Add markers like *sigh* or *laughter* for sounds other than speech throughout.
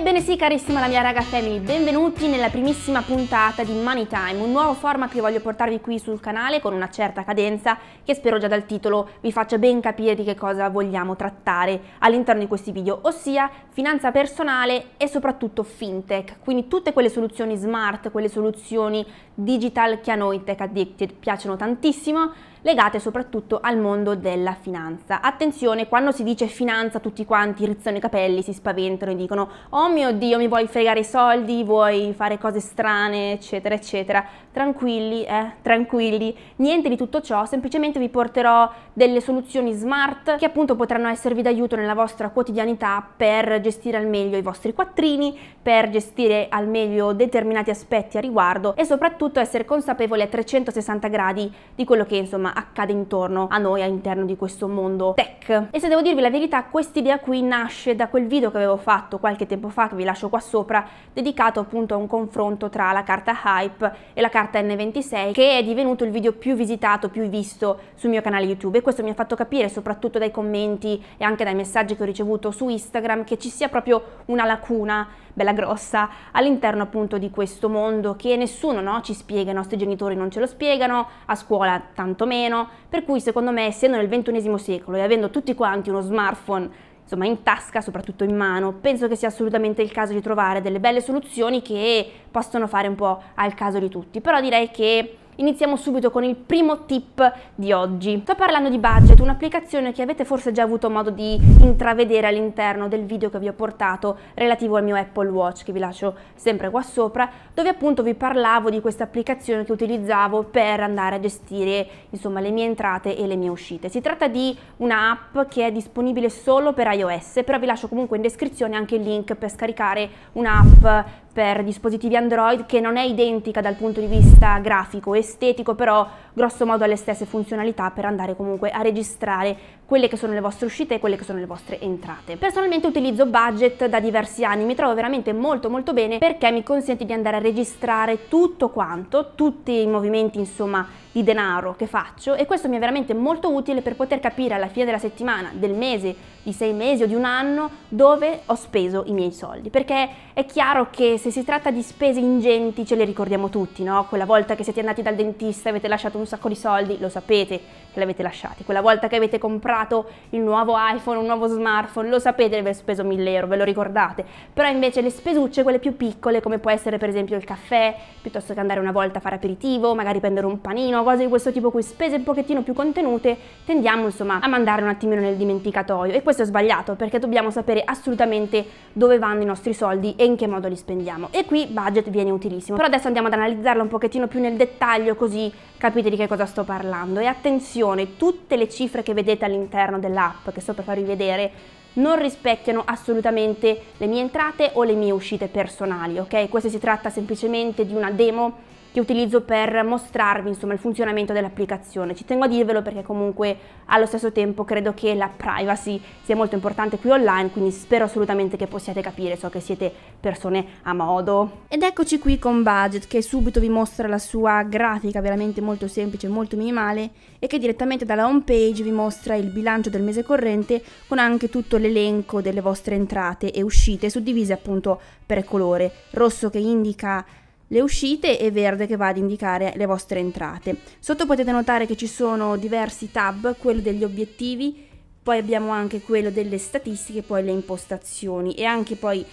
Ebbene sì carissima la mia raga family, benvenuti nella primissima puntata di Money Time, un nuovo format che voglio portarvi qui sul canale con una certa cadenza che spero già dal titolo vi faccia ben capire di che cosa vogliamo trattare all'interno di questi video, ossia finanza personale e soprattutto fintech, quindi tutte quelle soluzioni smart, quelle soluzioni digital che a noi tech addicted piacciono tantissimo, legate soprattutto al mondo della finanza. Attenzione, quando si dice finanza tutti quanti rizzano i capelli, si spaventano e dicono oh mio Dio mi vuoi fregare i soldi, vuoi fare cose strane, eccetera, eccetera. Tranquilli, eh, tranquilli, niente di tutto ciò, semplicemente vi porterò delle soluzioni smart che appunto potranno esservi d'aiuto nella vostra quotidianità per gestire al meglio i vostri quattrini, per gestire al meglio determinati aspetti a riguardo e soprattutto essere consapevoli a 360 gradi di quello che insomma accade intorno a noi all'interno di questo mondo tech. E se devo dirvi la verità, questa idea qui nasce da quel video che avevo fatto qualche tempo fa, che vi lascio qua sopra, dedicato appunto a un confronto tra la carta Hype e la carta N26, che è divenuto il video più visitato, più visto sul mio canale YouTube e questo mi ha fatto capire soprattutto dai commenti e anche dai messaggi che ho ricevuto su Instagram che ci sia proprio una lacuna bella grossa all'interno appunto di questo mondo che nessuno no, ci spiega, i nostri genitori non ce lo spiegano, a scuola tanto meno meno, per cui secondo me essendo nel ventunesimo secolo e avendo tutti quanti uno smartphone insomma in tasca, soprattutto in mano, penso che sia assolutamente il caso di trovare delle belle soluzioni che possono fare un po' al caso di tutti, però direi che Iniziamo subito con il primo tip di oggi. Sto parlando di Budget, un'applicazione che avete forse già avuto modo di intravedere all'interno del video che vi ho portato relativo al mio Apple Watch, che vi lascio sempre qua sopra, dove appunto vi parlavo di questa applicazione che utilizzavo per andare a gestire insomma le mie entrate e le mie uscite. Si tratta di un'app che è disponibile solo per iOS, però vi lascio comunque in descrizione anche il link per scaricare un'app per dispositivi Android che non è identica dal punto di vista grafico, estetico, però grosso modo ha le stesse funzionalità per andare comunque a registrare quelle che sono le vostre uscite e quelle che sono le vostre entrate. Personalmente utilizzo Budget da diversi anni, mi trovo veramente molto molto bene perché mi consente di andare a registrare tutto quanto, tutti i movimenti insomma di denaro che faccio e questo mi è veramente molto utile per poter capire alla fine della settimana, del mese, di sei mesi o di un anno dove ho speso i miei soldi. Perché è chiaro che se si tratta di spese ingenti ce le ricordiamo tutti, no? Quella volta che siete andati dal dentista e avete lasciato un sacco di soldi, lo sapete che li avete lasciati. Quella volta che avete comprato il nuovo iPhone, un nuovo smartphone, lo sapete di aver speso 1000 euro, ve lo ricordate. Però invece le spesucce, quelle più piccole, come può essere per esempio il caffè, piuttosto che andare una volta a fare aperitivo, magari prendere un panino, una cosa di questo tipo qui, spese un pochettino più contenute, tendiamo insomma a mandare un attimino nel dimenticatoio e questo è sbagliato perché dobbiamo sapere assolutamente dove vanno i nostri soldi e in che modo li spendiamo e qui budget viene utilissimo. Però adesso andiamo ad analizzarlo un pochettino più nel dettaglio così capite di che cosa sto parlando e attenzione, tutte le cifre che vedete all'interno dell'app che sto per farvi vedere non rispecchiano assolutamente le mie entrate o le mie uscite personali, ok? Questo si tratta semplicemente di una demo che utilizzo per mostrarvi insomma, il funzionamento dell'applicazione. Ci tengo a dirvelo perché comunque allo stesso tempo credo che la privacy sia molto importante qui online, quindi spero assolutamente che possiate capire, so che siete persone a modo. Ed eccoci qui con Budget che subito vi mostra la sua grafica veramente molto semplice, molto minimale e che direttamente dalla home page vi mostra il bilancio del mese corrente con anche tutto l'elenco delle vostre entrate e uscite suddivise appunto per colore, rosso che indica le uscite e verde che va ad indicare le vostre entrate. Sotto potete notare che ci sono diversi tab, quello degli obiettivi, poi abbiamo anche quello delle statistiche, poi le impostazioni e anche poi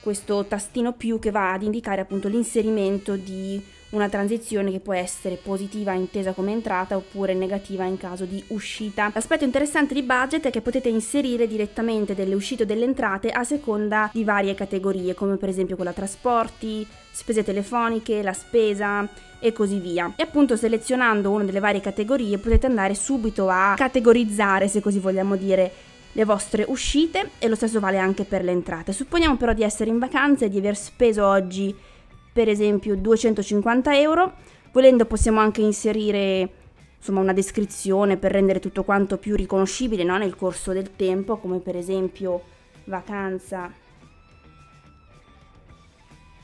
questo tastino più che va ad indicare appunto l'inserimento di una transizione che può essere positiva intesa come entrata oppure negativa in caso di uscita. L'aspetto interessante di budget è che potete inserire direttamente delle uscite o delle entrate a seconda di varie categorie come per esempio quella trasporti, spese telefoniche, la spesa e così via. E appunto selezionando una delle varie categorie potete andare subito a categorizzare, se così vogliamo dire, le vostre uscite e lo stesso vale anche per le entrate. Supponiamo però di essere in vacanza e di aver speso oggi per esempio 250 euro, volendo possiamo anche inserire insomma una descrizione per rendere tutto quanto più riconoscibile no? nel corso del tempo, come per esempio vacanza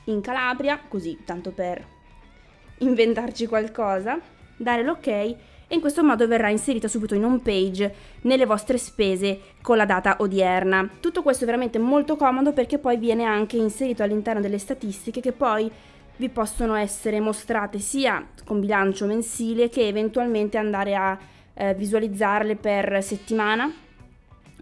in Calabria, così tanto per inventarci qualcosa, dare l'ok e in questo modo verrà inserita subito in home page nelle vostre spese con la data odierna. Tutto questo è veramente molto comodo perché poi viene anche inserito all'interno delle statistiche che poi vi possono essere mostrate sia con bilancio mensile che eventualmente andare a eh, visualizzarle per settimana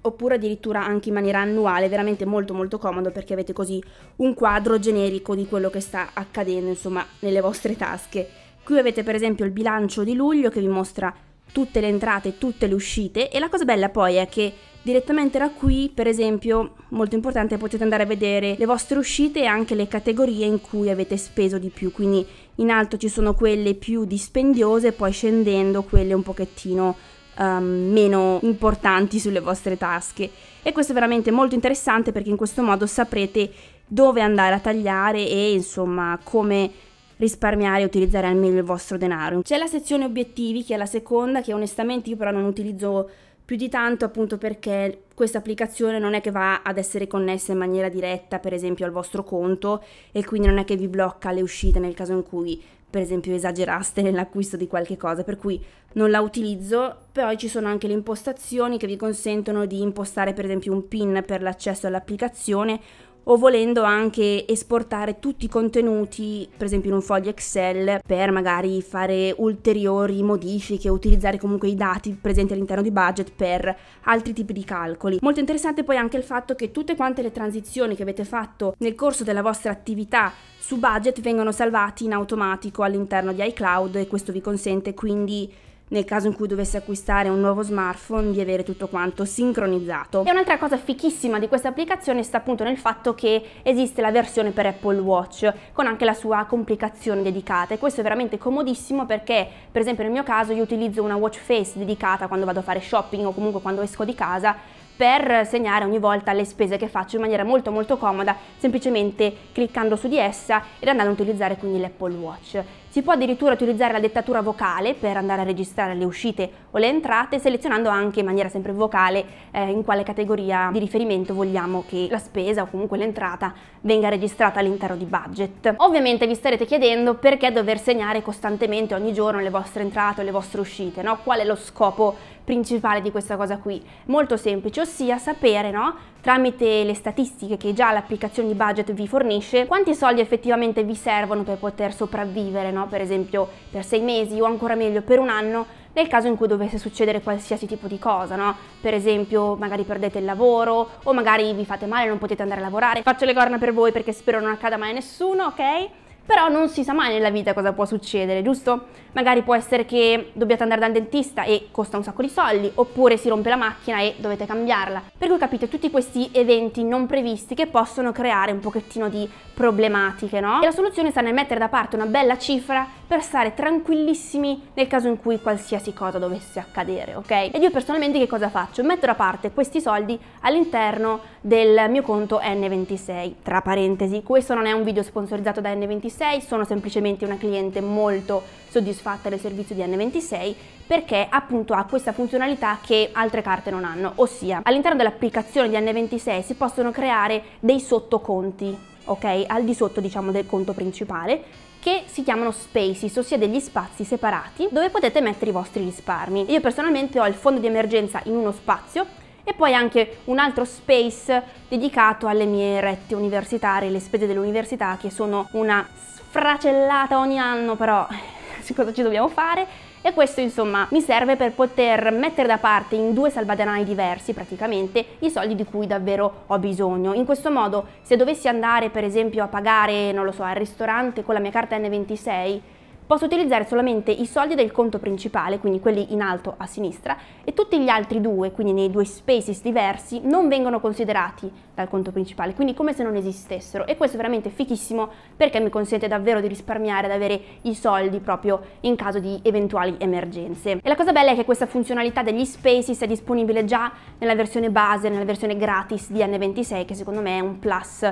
oppure addirittura anche in maniera annuale, veramente molto molto comodo perché avete così un quadro generico di quello che sta accadendo insomma nelle vostre tasche. Qui avete per esempio il bilancio di luglio che vi mostra tutte le entrate, tutte le uscite e la cosa bella poi è che direttamente da qui per esempio molto importante potete andare a vedere le vostre uscite e anche le categorie in cui avete speso di più quindi in alto ci sono quelle più dispendiose poi scendendo quelle un pochettino um, meno importanti sulle vostre tasche. E questo è veramente molto interessante perché in questo modo saprete dove andare a tagliare e insomma come risparmiare e utilizzare al meglio il vostro denaro. C'è la sezione obiettivi che è la seconda che onestamente io però non utilizzo più di tanto appunto perché questa applicazione non è che va ad essere connessa in maniera diretta per esempio al vostro conto e quindi non è che vi blocca le uscite nel caso in cui per esempio esageraste *laughs* nell'acquisto di qualche cosa, per cui non la utilizzo, poi ci sono anche le impostazioni che vi consentono di impostare per esempio un PIN per l'accesso all'applicazione o volendo anche esportare tutti i contenuti, per esempio in un foglio Excel, per magari fare ulteriori modifiche, utilizzare comunque i dati presenti all'interno di budget per altri tipi di calcoli. Molto interessante poi anche il fatto che tutte quante le transizioni che avete fatto nel corso della vostra attività su budget vengono salvate in automatico all'interno di iCloud e questo vi consente quindi nel caso in cui dovesse acquistare un nuovo smartphone di avere tutto quanto sincronizzato. E un'altra cosa fichissima di questa applicazione sta appunto nel fatto che esiste la versione per Apple Watch con anche la sua complicazione dedicata e questo è veramente comodissimo perché per esempio nel mio caso io utilizzo una watch face dedicata quando vado a fare shopping o comunque quando esco di casa per segnare ogni volta le spese che faccio in maniera molto molto comoda semplicemente cliccando su di essa ed andando a utilizzare quindi l'Apple Watch. Si può addirittura utilizzare la dettatura vocale per andare a registrare le uscite o le entrate, selezionando anche in maniera sempre vocale eh, in quale categoria di riferimento vogliamo che la spesa o comunque l'entrata venga registrata all'interno di budget. Ovviamente vi starete chiedendo perché dover segnare costantemente ogni giorno le vostre entrate o le vostre uscite, no? Qual è lo scopo principale di questa cosa qui? Molto semplice, ossia sapere, no? Tramite le statistiche che già l'applicazione di budget vi fornisce, quanti soldi effettivamente vi servono per poter sopravvivere, no? no? per esempio per sei mesi o ancora meglio per un anno, nel caso in cui dovesse succedere qualsiasi tipo di cosa, no? per esempio magari perdete il lavoro o magari vi fate male e non potete andare a lavorare. Faccio le corna per voi perché spero non accada mai a nessuno, ok? Però non si sa mai nella vita cosa può succedere, giusto? Magari può essere che dobbiate andare dal dentista e costa un sacco di soldi, oppure si rompe la macchina e dovete cambiarla. Per cui capite tutti questi eventi non previsti che possono creare un pochettino di problematiche, no? E la soluzione sta nel mettere da parte una bella cifra per stare tranquillissimi nel caso in cui qualsiasi cosa dovesse accadere, ok? Ed io personalmente che cosa faccio? Metto da parte questi soldi all'interno del mio conto N26. Tra parentesi, questo non è un video sponsorizzato da N26, sono semplicemente una cliente molto soddisfatta del servizio di N26 perché appunto ha questa funzionalità che altre carte non hanno, ossia all'interno dell'applicazione di N26 si possono creare dei sottoconti ok? Al di sotto diciamo del conto principale che si chiamano spaces, ossia degli spazi separati dove potete mettere i vostri risparmi. Io personalmente ho il fondo di emergenza in uno spazio e poi anche un altro space dedicato alle mie rette universitarie, le spese dell'università che sono una sfracellata ogni anno, però *laughs* cosa ci dobbiamo fare? e questo insomma mi serve per poter mettere da parte in due salvadanai diversi praticamente i soldi di cui davvero ho bisogno. In questo modo se dovessi andare per esempio a pagare, non lo so, al ristorante con la mia carta N26 Posso utilizzare solamente i soldi del conto principale, quindi quelli in alto a sinistra, e tutti gli altri due, quindi nei due spaces diversi, non vengono considerati dal conto principale, quindi come se non esistessero. E questo è veramente fichissimo perché mi consente davvero di risparmiare, ad avere i soldi proprio in caso di eventuali emergenze. E la cosa bella è che questa funzionalità degli spaces è disponibile già nella versione base, nella versione gratis di N26, che secondo me è un plus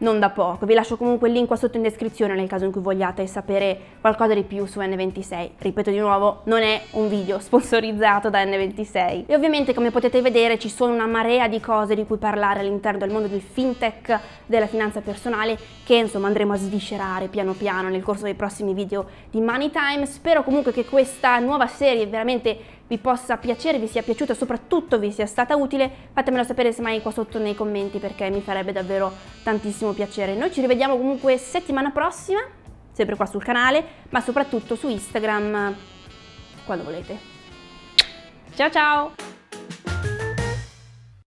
non da poco. Vi lascio comunque il link qua sotto in descrizione nel caso in cui vogliate sapere qualcosa di più su N26. Ripeto di nuovo, non è un video sponsorizzato da N26. E ovviamente come potete vedere ci sono una marea di cose di cui parlare all'interno del mondo del fintech, della finanza personale, che insomma andremo a sviscerare piano piano nel corso dei prossimi video di Money Time. Spero comunque che questa nuova serie veramente vi possa piacere, vi sia piaciuta, soprattutto vi sia stata utile, fatemelo sapere se mai qua sotto nei commenti perché mi farebbe davvero tantissimo piacere. Noi ci rivediamo comunque settimana prossima, sempre qua sul canale, ma soprattutto su Instagram quando volete. Ciao ciao!